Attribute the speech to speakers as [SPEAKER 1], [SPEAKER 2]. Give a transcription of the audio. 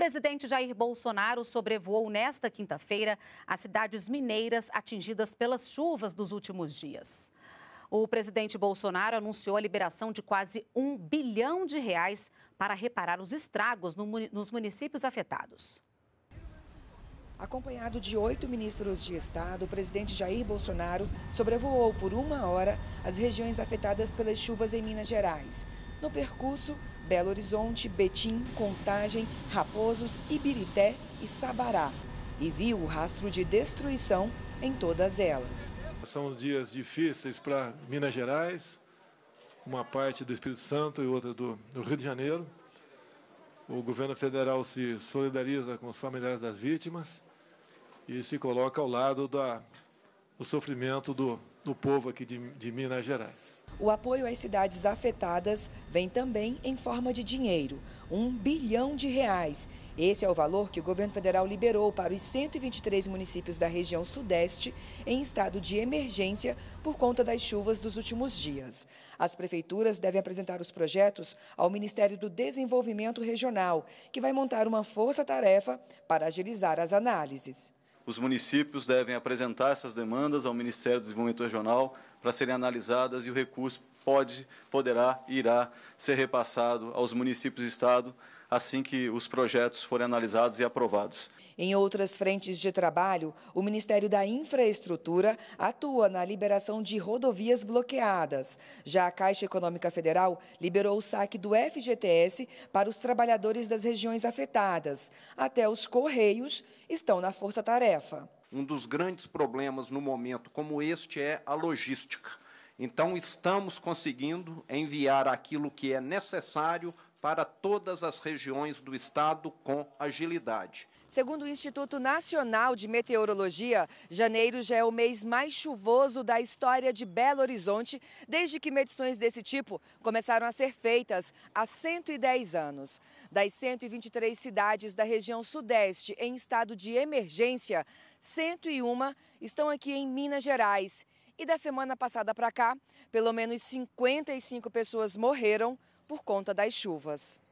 [SPEAKER 1] presidente Jair Bolsonaro sobrevoou nesta quinta-feira as cidades mineiras atingidas pelas chuvas dos últimos dias. O presidente Bolsonaro anunciou a liberação de quase um bilhão de reais para reparar os estragos no, nos municípios afetados. Acompanhado de oito ministros de Estado, o presidente Jair Bolsonaro sobrevoou por uma hora as regiões afetadas pelas chuvas em Minas Gerais, no percurso, Belo Horizonte, Betim, Contagem, Raposos, Ibirité e Sabará. E viu o rastro de destruição em todas elas.
[SPEAKER 2] São dias difíceis para Minas Gerais, uma parte do Espírito Santo e outra do, do Rio de Janeiro. O governo federal se solidariza com os familiares das vítimas e se coloca ao lado da o sofrimento do, do povo aqui de, de Minas Gerais.
[SPEAKER 1] O apoio às cidades afetadas vem também em forma de dinheiro, um bilhão de reais. Esse é o valor que o governo federal liberou para os 123 municípios da região sudeste em estado de emergência por conta das chuvas dos últimos dias. As prefeituras devem apresentar os projetos ao Ministério do Desenvolvimento Regional, que vai montar uma força-tarefa para agilizar as análises.
[SPEAKER 3] Os municípios devem apresentar essas demandas ao Ministério do Desenvolvimento Regional para serem analisadas e o recurso pode, poderá e irá ser repassado aos municípios e Estado assim que os projetos forem analisados e aprovados.
[SPEAKER 1] Em outras frentes de trabalho, o Ministério da Infraestrutura atua na liberação de rodovias bloqueadas. Já a Caixa Econômica Federal liberou o saque do FGTS para os trabalhadores das regiões afetadas. Até os Correios estão na força-tarefa.
[SPEAKER 4] Um dos grandes problemas no momento como este é a logística. Então, estamos conseguindo enviar aquilo que é necessário para todas as regiões do estado com agilidade.
[SPEAKER 1] Segundo o Instituto Nacional de Meteorologia, janeiro já é o mês mais chuvoso da história de Belo Horizonte, desde que medições desse tipo começaram a ser feitas há 110 anos. Das 123 cidades da região sudeste em estado de emergência, 101 estão aqui em Minas Gerais. E da semana passada para cá, pelo menos 55 pessoas morreram por conta das chuvas.